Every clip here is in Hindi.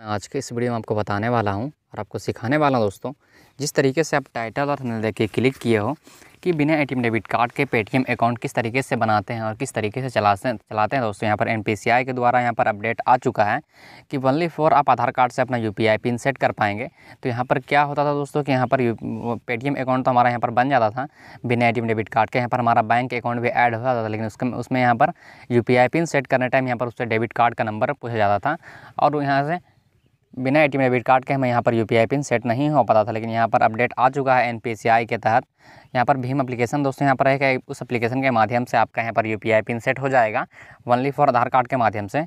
मैं आज के इस वीडियो में आपको बताने वाला हूँ और आपको सिखाने वाला हूँ दोस्तों जिस तरीके से आप टाइटल और थंबनेल के क्लिक किए हो कि बिना एटीएम डेबिट कार्ड के पेटीएम अकाउंट किस तरीके से बनाते हैं और किस तरीके से चलाते चलाते हैं दोस्तों यहाँ पर एन के द्वारा यहाँ पर अपडेट आ चुका है कि वनली फोर आप आधार कार्ड से अपना यू पिन सेट कर पाएंगे तो यहाँ पर क्या होता था दोस्तों कि यहाँ पर पेटीएम अकाउंट तो हमारा यहाँ पर बन जाता था बिना ए डेबिट कार्ड के यहाँ पर हमारा बैंक अकाउंट भी ऐड हो जाता था लेकिन उसके उसमें यहाँ पर यू पिन सेट करने टाइम यहाँ पर उससे डेबिट कार्ड का नंबर पूछा जाता था और यहाँ से बिना ए टी डेबिट कार्ड के हमें यहाँ पर यू पिन सेट नहीं हो पाता था लेकिन यहाँ पर अपडेट आ चुका है एन के तहत यहाँ पर भीम एप्लीकेशन दोस्तों यहाँ पर रहेगा उस एप्लीकेशन के माध्यम से आपका यहाँ पर यू पिन सेट हो जाएगा वनली फॉर आधार कार्ड के माध्यम से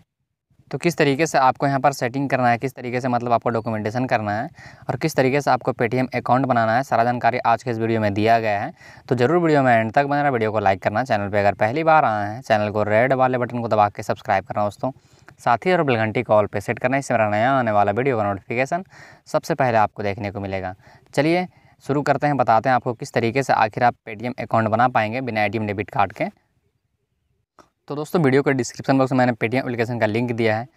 तो किस तरीके से आपको यहाँ पर सेटिंग करना है किस तरीके से मतलब आपको डॉक्यूमेंटेशन करना है और किस तरीके से आपको पेटीएम अकाउंट बनाना है सारा जानकारी आज के इस वीडियो में दिया गया है तो जरूर वीडियो में एंड तक बना रहा वीडियो को लाइक करना चैनल पर अगर पहली बार आए हैं चैनल को रेड वाले बटन को दबा के सब्सक्राइब करना दोस्तों साथ ही और बेल घंटी पर पे सेट करना इससे मेरा नया आने वाला वीडियो का नोटिफिकेशन सबसे पहले आपको देखने को मिलेगा चलिए शुरू करते हैं बताते हैं आपको किस तरीके से आखिर आप पेटीएम अकाउंट बना पाएंगे बिना ए डेबिट कार्ड के तो दोस्तों वीडियो के डिस्क्रिप्शन बॉक्स में मैंने पेटीएम एप्लीकेशन का लिंक दिया है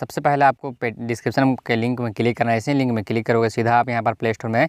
सबसे पहले आपको डिस्क्रिप्शन के लिंक में क्लिक करना है इसी लिंक में क्लिक करोगे सीधा आप यहाँ पर प्ले स्टोर में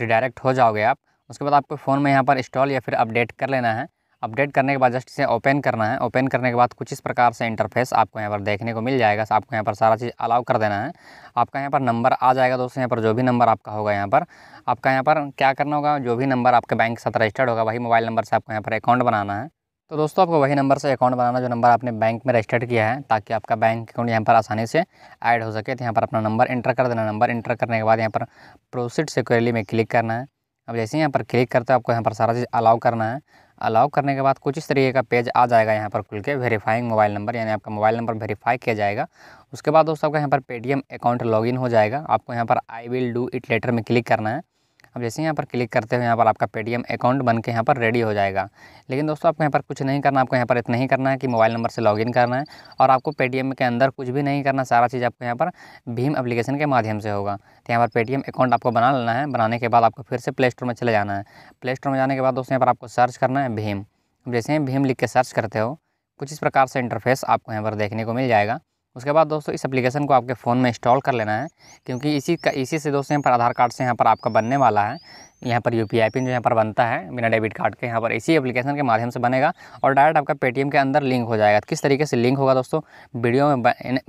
रिडायरेक्ट हो जाओगे आप उसके बाद आपको फ़ोन में यहाँ पर इंस्टॉल या फिर अपडेट कर लेना है अपडेट करने के बाद जस्ट इसे ओपन करना है ओपन करने के बाद कुछ इस प्रकार से इंटरफेस आपको यहाँ पर देखने को मिल जाएगा आपको यहाँ पर सारा चीज़ अलाउ कर देना है आपका यहाँ पर नंबर आ जाएगा दोस्तों यहाँ पर जो भी नंबर आपका होगा यहाँ पर आपका यहाँ पर क्या करना होगा जो भी नंबर आपके बैंक के साथ रजिस्टर्ड होगा वही मोबाइल नंबर से आपको यहाँ पर अकाउंट बनाना है तो दोस्तों आपको वही नंबर से अकाउंट बनाना जो नंबर आपने बैंक में रजिस्टर्ड किया है ताकि आपका बैंक अकाउंट यहाँ पर आसानी से ऐड हो सके तो यहाँ पर अपना नंबर इंटर कर देना नंबर इंटर करने के बाद यहाँ पर प्रोसीड सिक्योरली में क्लिक करना है अब जैसे ही यहाँ पर क्लिक करते हो आपको यहाँ पर सारा चीज़ अलाउ करना है अलाउ करने के बाद कुछ इस तरीके का पेज आ जाएगा यहाँ पर खुल के वेरीफाइंग मोबाइल नंबर यानी आपका मोबाइल नंबर वेरीफाई किया जाएगा उसके बाद दोस्तों आपका यहाँ पर पेटीएम अकाउंट लॉगिन हो जाएगा आपको यहाँ पर I will do it later में क्लिक करना है अब जैसे यहाँ पर क्लिक करते हो यहाँ पर आपका पेटीएम अकाउंट बन के यहाँ पर रेडी हो जाएगा लेकिन दोस्तों आपको यहाँ पर कुछ नहीं करना आपको यहाँ पर इतना ही करना है कि मोबाइल नंबर से लॉगिन करना है और आपको पेटीएम के अंदर कुछ भी नहीं करना सारा चीज़ आपको यहाँ पर भीम अप्लीकेशन के माध्यम से होगा तो यहाँ पर पेटीएम अकाउंट आपको बना लेना है बनाने के बाद आपको फिर से प्ले स्टोर में चले जाना है प्ले स्टोर में जाने के बाद दोस्तों यहाँ पर आपको सर्च करना है भीम जैसे ही भीम लिख के सर्च करते हो कुछ इस प्रकार से इंटरफेस आपको यहाँ पर देखने को मिल जाएगा उसके बाद दोस्तों इस एप्लीकेशन को आपके फ़ोन में इंस्टॉल कर लेना है क्योंकि इसी का इसी से दोस्तों यहाँ पर आधार कार्ड से यहाँ पर आपका बनने वाला है यहाँ पर यू पी आई पिन जो यहाँ पर बनता है बिना डेबिट कार्ड के यहाँ पर इसी एप्लीकेशन के माध्यम से बनेगा और डायरेक्ट आपका पेटीएम के अंदर लिंक हो जाएगा किस तरीके से लिंक होगा दोस्तों वीडियो में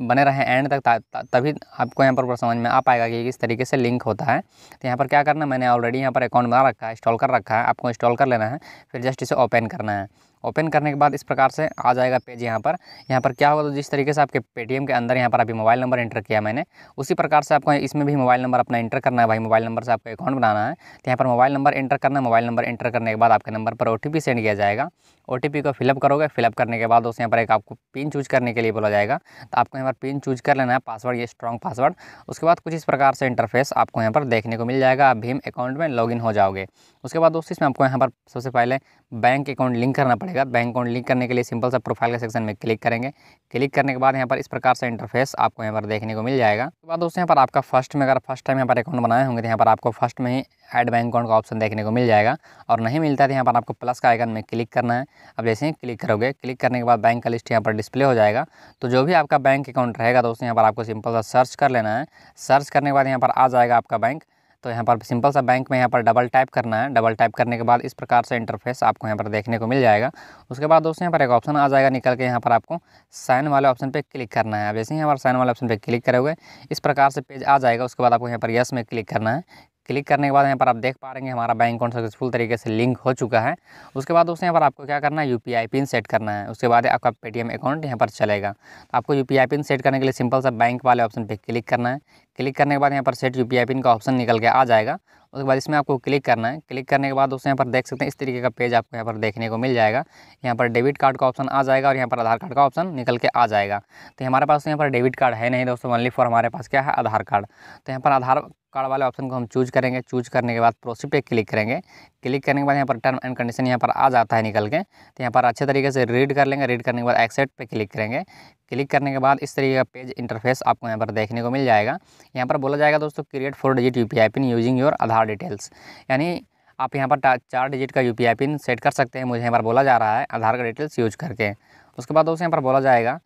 बने रहें एंड तक तभी आपको यहाँ पर समझ में आ पाएगा कि किस तरीके से लिंक होता है तो यहाँ पर क्या करना मैंने ऑलरेडी यहाँ पर अकाउंट बना रखा है इंस्टॉल कर रखा है आपको इंस्टॉल कर लेना है फिर जस्ट इसे ओपन करना है ओपन करने के बाद इस प्रकार से आ जाएगा पेज यहाँ पर यहाँ पर क्या होगा तो जिस तरीके से आपके पेटीएम के अंदर यहाँ पर अभी मोबाइल नंबर इंटर किया मैंने उसी प्रकार से आपको इसमें भी मोबाइल नंबर अपना इंटर करना है भाई मोबाइल नंबर से आपका अकाउंट बनाना है तो यहाँ पर मोबाइल नंबर इंटर करना मोबाइल नंबर इंटर करने के बाद आपके नंबर पर ओ सेंड किया जाएगा ओ को फिलअप करोगे फिलअप करने के बाद दोस्तों यहाँ पर एक आपको पिन चूज करने के लिए बोला जाएगा तो आपको यहाँ पर पिन चूज कर लेना है पासवर्ड ये स्ट्रॉन्ग पासवर्ड उसके बाद कुछ इस प्रकार से इंटरफेस आपको यहाँ पर देखने को मिल जाएगा आप भीम अकाउंट में लॉगिन हो जाओगे उसके बाद दोस्तों इसमें आपको यहाँ पर सबसे पहले बैंक अकाउंट लिंक करना पड़ेगा बैंक अकाउंट लिंक करने के लिए सिंपल सा प्रोफाइल के सेक्शन में क्लिक करेंगे क्लिक करने के बाद यहाँ पर इस प्रकार से इंटरफेस आपको यहाँ पर देखने को मिल जाएगा उसके बाद दोस्तों यहाँ पर आपका फर्स्ट में अगर फर्स्ट टाइम यहाँ पर अकाउंट बनाए होंगे तो यहाँ पर आपको फर्स्ट में ही एड बैंक अकाउंट का ऑप्शन देखने को मिल जाएगा और नहीं मिलता है तो यहाँ पर आपको प्लस का आइकन में क्लिक करना है अब जैसे ही क्लिक करोगे क्लिक करने के बाद बैंक का लिस्ट यहाँ पर डिस्प्ले हो जाएगा तो जो भी आपका बैंक अकाउंट रहेगा दोस्तों यहाँ पर आपको सिंपल सा सर्च कर लेना है सर्च करने के बाद यहाँ पर आ जाएगा आपका बैंक तो यहाँ पर सिंपल सा बैंक में यहाँ पर डबल टाइप करना है डबल टाइप करने के बाद इस प्रकार से इंटरफेस आपको यहाँ पर देखने को मिल जाएगा उसके बाद दोस्तों यहाँ पर एक ऑप्शन आ जाएगा निकल के यहाँ पर आपको साइन वाले ऑप्शन पे क्लिक करना है अब जैसे ही यहाँ पर साइन वाले ऑप्शन पे क्लिक करोगे इस प्रकार से पेज आ जाएगा उसके बाद आपको यहाँ पर यस में क्लिक करना है क्लिक करने के बाद यहाँ पर आप देख पा रहे हैं हमारा बैंक अकाउंट सक्सेसफुल तरीके से लिंक हो चुका है उसके बाद दोस्तों यहाँ पर आपको क्या करना है यू पिन सेट करना है उसके बाद आपका पेटीएम अकाउंट यहाँ पर चलेगा तो आपको यू पिन सेट करने के लिए सिंपल सा बैंक वाले ऑप्शन पर क्लिक करना है क्लिक करने के बाद यहाँ पर सेट यू पिन का ऑप्शन निकल के आ जाएगा उसके बाद इसमें आपको क्लिक करना है क्लिक करने के बाद दोस्तों यहाँ पर देख सकते हैं इस तरीके का पेज आपको यहाँ पर देखने को मिल जाएगा यहाँ पर डेबिट कार्ड का ऑप्शन आ जाएगा और यहाँ पर आधार कार्ड का ऑप्शन निकल के आ जाएगा तो हमारे पास यहाँ पर डेबिट कार्ड है नहीं दोस्तों ओनली फॉर हमारे पास क्या है आधार कार्ड तो यहाँ पर आधार कार्ड वाले ऑप्शन को हम चूज करेंगे चूज करने के बाद प्रोसीड पे क्लिक करेंगे क्लिक करने के बाद यहाँ पर टर्म एंड कंडीशन यहाँ पर आ जाता है निकल के तो यहाँ पर अच्छे तरीके से रीड कर लेंगे रीड करने के बाद एक्सेप्ट पे क्लिक करेंगे क्लिक करने के बाद इस तरीके का पेज इंटरफेस आपको यहाँ पर देखने को मिल जाएगा यहाँ पर बोला जाएगा दोस्तों create four digit U pin using your Aadhaar details यानी आप यहाँ पर चार डिजिट का यू पिन सेट कर सकते हैं मुझे यहाँ पर बोला जा रहा है आधार का डिटेल्स यूज करके उसके बाद दोस्तों यहाँ पर बोला जाएगा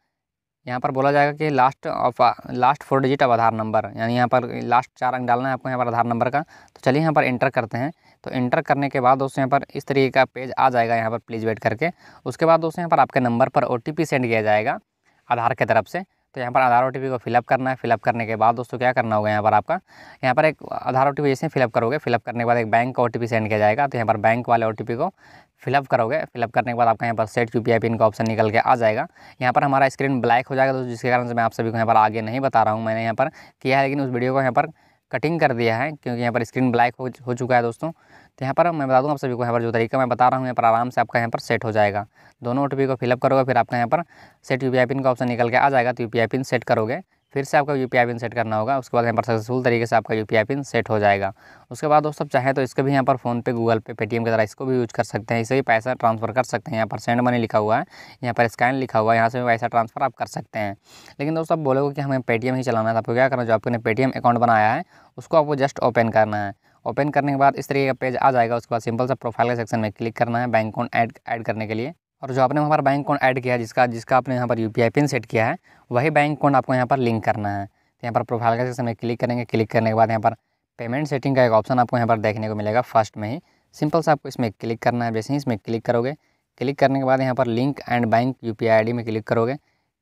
यहाँ पर बोला जाएगा कि last of last four digit of Aadhaar number यानी यहाँ पर लास्ट चार अंक डालना है आपको यहाँ पर आधार नंबर का तो चलिए यहाँ पर इंटर करते हैं तो इंटर करने के बाद दोस्तों यहाँ पर इस तरीके का पेज आ जाएगा यहाँ पर प्लीज़ वेट करके उसके बाद दोस्तों यहाँ पर आपके नंबर पर ओ सेंड किया जाएगा आधार की तरफ से तो यहाँ पर आधार ओ को फिलअप करना है फिलअप करने के बाद दोस्तों क्या करना होगा यहाँ पर आपका यहाँ पर एक आधार ओ टी जैसे फिलअप करोगे फिलअप करने के बाद एक बैंक का ओ सेंड किया जाएगा तो यहाँ पर बैंक वाले ओ को फिलअप करोगे फिलअप करने के बाद आपका यहाँ पर सेट यू पिन का ऑप्शन निकल के आ जाएगा यहाँ पर हमारा स्क्रीन ब्लैक हो जाएगा तो जिसके कारण से मैं आप सभी को यहाँ पर आगे नहीं बता रहा हूँ मैंने यहाँ पर किया है लेकिन उस वीडियो को यहाँ पर कटिंग कर दिया है क्योंकि यहाँ पर स्क्रीन ब्लैक हो, हो चुका है दोस्तों तो यहाँ पर मैं बता दूँ आप सभी को यहाँ पर जो तरीका मैं बता रहा हूँ यहाँ पर आराम से आपका यहाँ पर सेट हो जाएगा दोनों ओ को फिलअप करोगे फिर आपका यहाँ पर सेट यू पिन का ऑप्शन निकल के आ जाएगा तो यू पिन सेट करोगे फिर से आपका यू पी पिन सेट करना होगा उसके बाद यहाँ पर सक्सेसफुल तरीके से आपका यू पी पिन सेट हो जाएगा उसके बाद दोस्तों चाहे तो इसके भी यहाँ पर फोन पे गूगल पे पेटीएम के द्वारा इसको भी यूज कर सकते हैं इसे भी पैसा ट्रांसफ़र कर सकते हैं यहाँ पर सेंड मनी लिखा हुआ है यहाँ पर स्कैन लिखा हुआ है यहाँ से भी पैसा ट्रांसफ़र आप कर सकते हैं लेकिन दोस्तों आप बोलोगे कि हमें पेटीएम ही चलाना है तो आपको क्या करना जो आपने पेटीएम अकाउंट बनाया है उसको आपको जस्ट ओपन करना है ओपन करने के बाद इस तरीके का पेज आ जाएगा उसके बाद सिंपल सा प्रोफाइल के सेक्शन में क्लिक करना है बैंक अकाउंट ऐड ऐड करने के लिए और जो आपने वहाँ पर बैंक अकाउंट ऐड किया है जिसका जिसका आपने यहाँ पर यू पिन सेट किया है वही बैंक अकाउंट आपको यहाँ पर लिंक करना है तो यहाँ पर प्रोफाइल का सेक्शन में क्लिक करेंगे क्लिक करने के बाद यहाँ पर पेमेंट सेटिंग का एक ऑप्शन आपको यहाँ पर देखने को मिलेगा फर्स्ट में ही सिंपल सा आपको इसमें क्लिक करना है जैसे ही इसमें क्लिक करोगे क्लिक करने के बाद यहाँ पर link and bank U P में क्लिक करोगे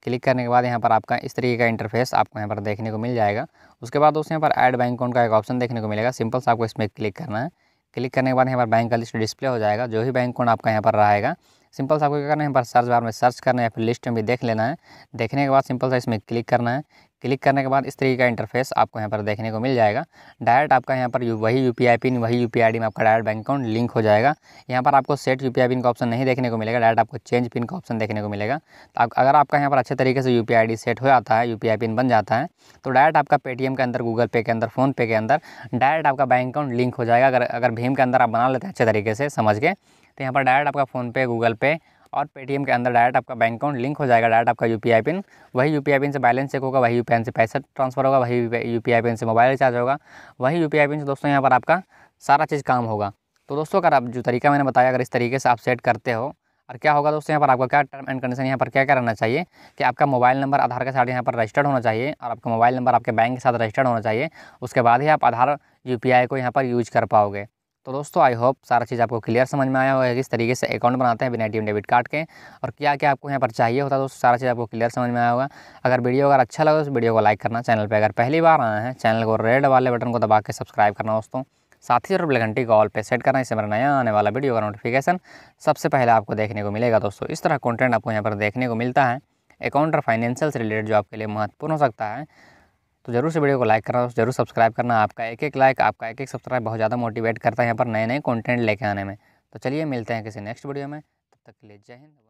क्लिक करने के बाद यहाँ पर आपका इस तरीके का इंटरफेस आपको यहाँ पर देखने को मिल जाएगा उसके बाद दोस्तों यहाँ पर ऐड बैंक अकाउंट का एक ऑप्शन देखने को मिलेगा सिंपल सा आपको इसमें क्लिक करना है क्लिक करने के बाद यहाँ पर बैंक का लिस्ट डिस्प्ले हो जाएगा जो भी बैंक अकाउंट आपका यहाँ पर रहेगा सिंपल सा आपको क्या करना है पर सर्च बार में सर्च करना है या फिर लिस्ट में भी देख लेना है देखने के बाद सिंपल सा इसमें क्लिक करना है क्लिक करने के बाद इस तरीके का इंटरफेस आपको यहाँ पर देखने को मिल जाएगा डायरेक्ट आपका यहाँ पर वही यू पी आई पिन वही यू पी आई डी में आपका डायरेक्ट बैंक अकाउंट लिंक हो जाएगा यहाँ पर आपको set U P I pin का ऑप्शन नहीं देखने को मिलेगा डायरेक्ट आपको चेंज पिन का ऑप्शन देखने को मिलेगा तो आप अगर आपका यहाँ पर अच्छे तरीके से U P I D set हो जाता है यू पी आई पिन बन जाता है तो डायरेक्ट आपका पेटीएम के अंदर गूगल पे के अंदर फ़ोनपे के अंदर डायरेक्ट आपका बैंक अकाउंट लिंक हो जाएगा अगर अगर भीम के अंदर आप बना लेते हैं अच्छे तरीके से समझ के तो यहाँ पर डायरेक्ट आपका फ़ोनपे गूगल पे और पेटीएम के अंदर डायरेक्ट आपका बैंक अकाउंट लिंक हो जाएगा डायरेक्ट आपका यू पी आई पिन वही यू पी आई पिन से बैलेंस चेक होगा वही यू पी आई से पैसा ट्रांसफ़र होगा वही यू पी आई पिन से मोबाइल रिचार्ज होगा वही यू पी आई पिन से दोस्तों यहाँ पर आपका सारा चीज़ काम होगा तो दोस्तों अगर आप जो तरीका मैंने बताया अगर इस तरीके से आप सेट करते हो और क्या होगा दोस्तों यहाँ पर आपका क्या टर्म एंड कंडीशन यहाँ पर क्या क्या रहना चाहिए कि आपका मोबाइल नंबर आधार के साथ यहाँ पर रजिस्टर्ड होना चाहिए और आपका मोबाइल नंबर आपके बैंक के साथ रजिस्टर्ड होना चाहिए उसके बाद ही आप आधार यू को यहाँ पर यूज कर पाओगे तो दोस्तों आई होप सारा चीज़ आपको क्लियर समझ में आया होगा किस तरीके से अकाउंट बनाते हैं बिना एटीएम डेबिट कार्ड के और क्या क्या आपको यहाँ पर चाहिए होता है दोस्तों सारा चीज़ आपको क्लियर समझ में आया होगा अगर वीडियो अगर अच्छा लगा तो वीडियो को लाइक करना चैनल पर अगर पहली बार आए हैं चैनल को रेड वाले बटन को दबा के सब्सक्राइब करना दोस्तों साथ ही जरूर घंटी को ऑल पे सेट करना इससे मेरा नया आने वाला वीडियो का नोटिफिकेशन सबसे पहले आपको देखने को मिलेगा दोस्तों इस तरह कंटेंट आपको यहाँ पर देखने को मिलता है अकाउंट और फाइनेंशियल से रिलेटेड जो आपके लिए महत्वपूर्ण हो सकता है तो जरूर से वीडियो को लाइक करना जरूर सब्सक्राइब करना आपका एक एक लाइक आपका एक एक सब्सक्राइब बहुत ज़्यादा मोटिवेट करता है यहाँ पर नए नए कॉन्टेंट लेके आने में तो चलिए मिलते हैं किसी नेक्स्ट वीडियो में तब तक के लिए जय हिंद